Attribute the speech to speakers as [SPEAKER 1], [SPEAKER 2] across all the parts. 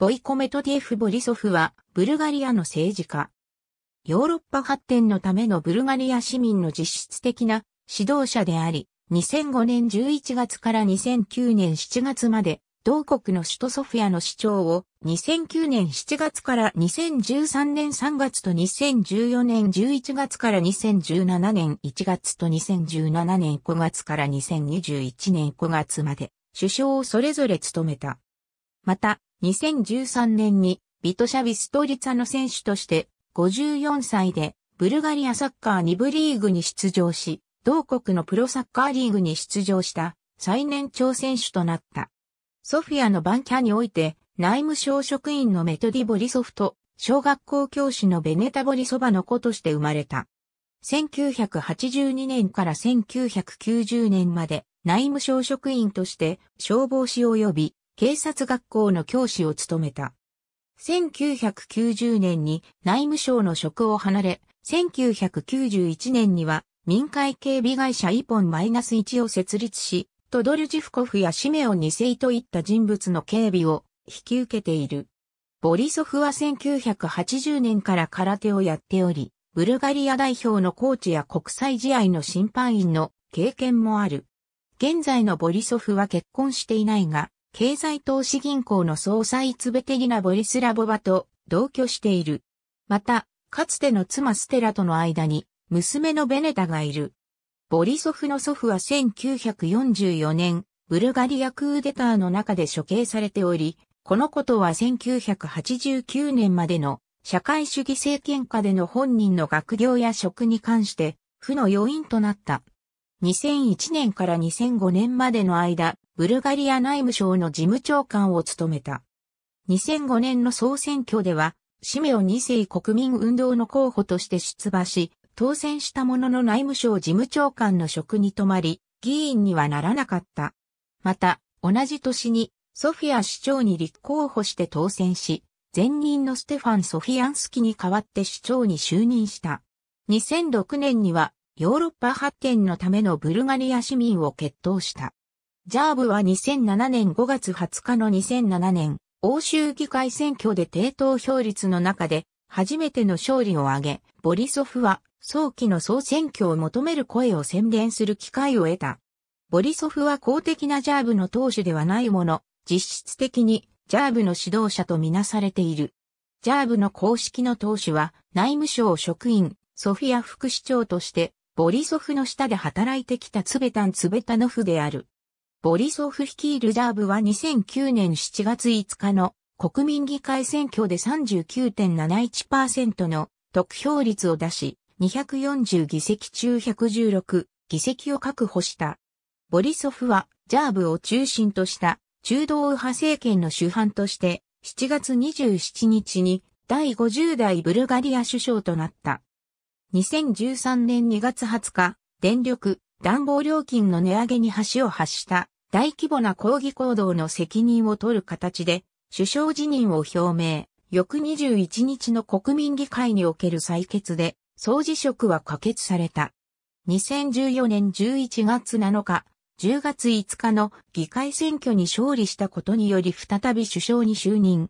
[SPEAKER 1] ボイコメトティエフ・ボリソフは、ブルガリアの政治家。ヨーロッパ発展のためのブルガリア市民の実質的な指導者であり、2005年11月から2009年7月まで、同国の首都ソフィアの市長を2009年7月から2013年3月と2014年11月から2017年1月と2017年5月から2021年5月まで首相をそれぞれ務めた。また、2013年にビトシャ・ビストリツァの選手として54歳でブルガリアサッカー2部リーグに出場し、同国のプロサッカーリーグに出場した最年長選手となった。ソフィアのバンキャにおいて内務省職員のメトディ・ボリソフト、小学校教師のベネタ・ボリソバの子として生まれた。1982年から1990年まで内務省職員として消防士及び警察学校の教師を務めた。1990年に内務省の職を離れ、1991年には民会警備会社イポン -1 を設立し、トドルジフコフやシメオ二世といった人物の警備を引き受けている。ボリソフは1980年から空手をやっており、ブルガリア代表のコーチや国際試合の審判員の経験もある。現在のボリソフは結婚していないが、経済投資銀行の総裁ツベテギナ・ボリスラボバと同居している。また、かつての妻ステラとの間に、娘のベネタがいる。ボリソフの祖父は1944年、ブルガリアクーデターの中で処刑されており、このことは1989年までの社会主義政権下での本人の学業や職に関して、負の要因となった。2001年から2005年までの間、ブルガリア内務省の事務長官を務めた。2005年の総選挙では、シメオ2世国民運動の候補として出馬し、当選したものの内務省事務長官の職に留まり、議員にはならなかった。また、同じ年に、ソフィア市長に立候補して当選し、前任のステファン・ソフィアンスキに代わって市長に就任した。2006年には、ヨーロッパ発展のためのブルガリア市民を決闘した。ジャーブは2007年5月20日の2007年、欧州議会選挙で低投票率の中で、初めての勝利を挙げ、ボリソフは早期の総選挙を求める声を宣伝する機会を得た。ボリソフは公的なジャーブの党首ではないもの、実質的にジャーブの指導者とみなされている。ジャーブの公式の党首は内務省職員、ソフィア副市長として、ボリソフの下で働いてきたツベタン・ツベタノフである。ボリソフ率いるジャーブは2009年7月5日の国民議会選挙で39.71%の得票率を出し、240議席中116議席を確保した。ボリソフはジャーブを中心とした中道右派政権の主犯として7月27日に第50代ブルガリア首相となった。2013年2月20日、電力暖房料金の値上げに橋を発した大規模な抗議行動の責任を取る形で首相辞任を表明。翌21日の国民議会における採決で総辞職は可決された。2014年11月7日、10月5日の議会選挙に勝利したことにより再び首相に就任。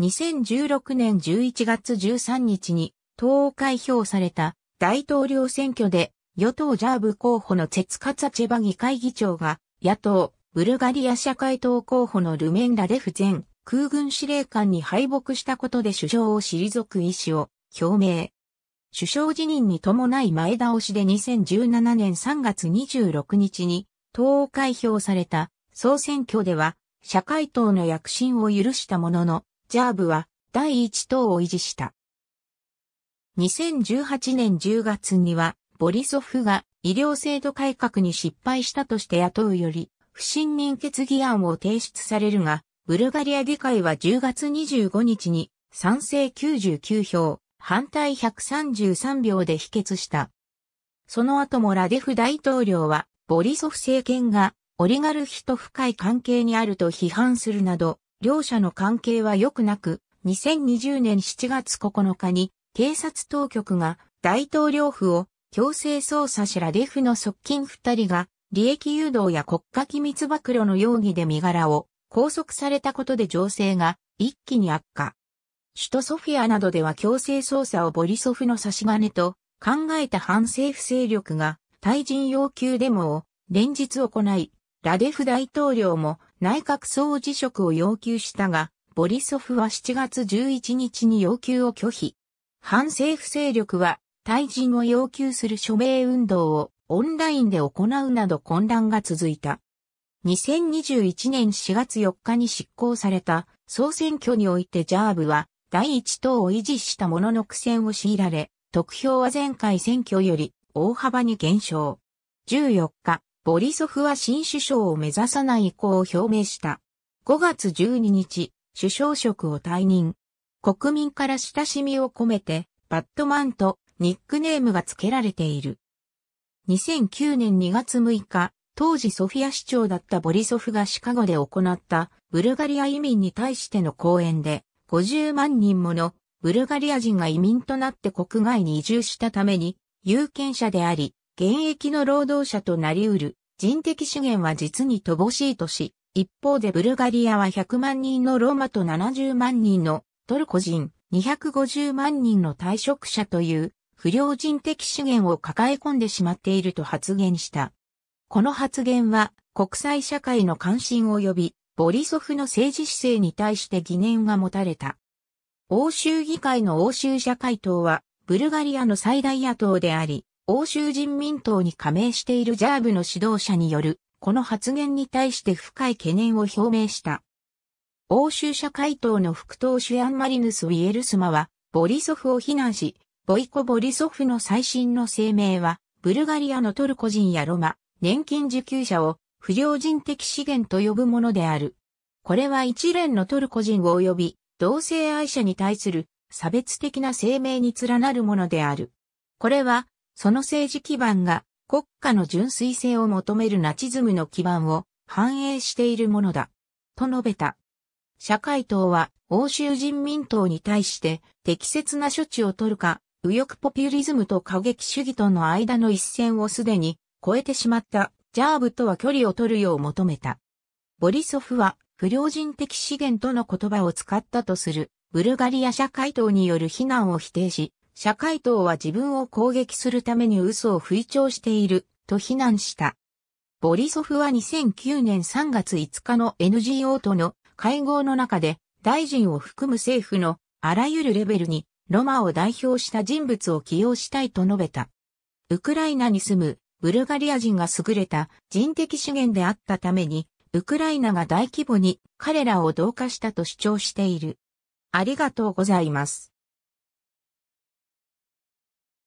[SPEAKER 1] 2016年11月13日に党を開票された大統領選挙で与党ジャーブ候補のチェツカツァチェバ議会議長が、野党、ブルガリア社会党候補のルメンラデフ前空軍司令官に敗北したことで首相を退く意思を表明。首相辞任に伴い前倒しで2017年3月26日に党を開票された総選挙では社会党の躍進を許したものの、ジャーブは第一党を維持した。2018年10月にはボリソフが医療制度改革に失敗したとして雇うより、不信任決議案を提出されるが、ブルガリア議会は10月25日に賛成99票、反対133票で否決した。その後もラデフ大統領は、ボリソフ政権がオリガルヒと深い関係にあると批判するなど、両者の関係は良くなく、2020年7月9日に警察当局が大統領府を強制捜査しらデフの側近二人が、利益誘導や国家機密暴露の容疑で身柄を拘束されたことで情勢が一気に悪化。首都ソフィアなどでは強制捜査をボリソフの差し金と考えた反政府勢力が対人要求デモを連日行い、ラデフ大統領も内閣総辞職を要求したが、ボリソフは7月11日に要求を拒否。反政府勢力は退陣を要求する署名運動をオンラインで行うなど混乱が続いた。2021年4月4日に執行された総選挙においてジャーブは第一党を維持したものの苦戦を強いられ、得票は前回選挙より大幅に減少。14日、ボリソフは新首相を目指さない意向を表明した。5月12日、首相職を退任。国民から親しみを込めて、バットマンとニックネームが付けられている。2009年2月6日、当時ソフィア市長だったボリソフがシカゴで行ったブルガリア移民に対しての講演で50万人ものブルガリア人が移民となって国外に移住したために有権者であり現役の労働者となり得る人的資源は実に乏しいとし、一方でブルガリアは100万人のローマと70万人のトルコ人、250万人の退職者という不良人的資源を抱え込んでしまっていると発言した。この発言は国際社会の関心を呼び、ボリソフの政治姿勢に対して疑念が持たれた。欧州議会の欧州社会党は、ブルガリアの最大野党であり、欧州人民党に加盟しているジャーブの指導者による、この発言に対して深い懸念を表明した。欧州社会党の副党首アンマリヌス・ウィエルスマは、ボリソフを非難し、ボイコ・ボリソフの最新の声明は、ブルガリアのトルコ人やロマ、年金受給者を不良人的資源と呼ぶものである。これは一連のトルコ人及び同性愛者に対する差別的な声明に連なるものである。これは、その政治基盤が国家の純粋性を求めるナチズムの基盤を反映しているものだ。と述べた。社会党は欧州人民党に対して適切な処置を取るか右翼ポピュリズムと過激主義との間の一線をすでに超えてしまったジャーブとは距離を取るよう求めた。ボリソフは不良人的資源との言葉を使ったとするブルガリア社会党による非難を否定し、社会党は自分を攻撃するために嘘を吹聴していると非難した。ボリソフは2009年3月5日の NGO との会合の中で大臣を含む政府のあらゆるレベルにロマを代表した人物を起用したいと述べた。ウクライナに住むブルガリア人が優れた人的資源であったために、ウクライナが大規模に彼らを同化したと主張している。ありがとうございます。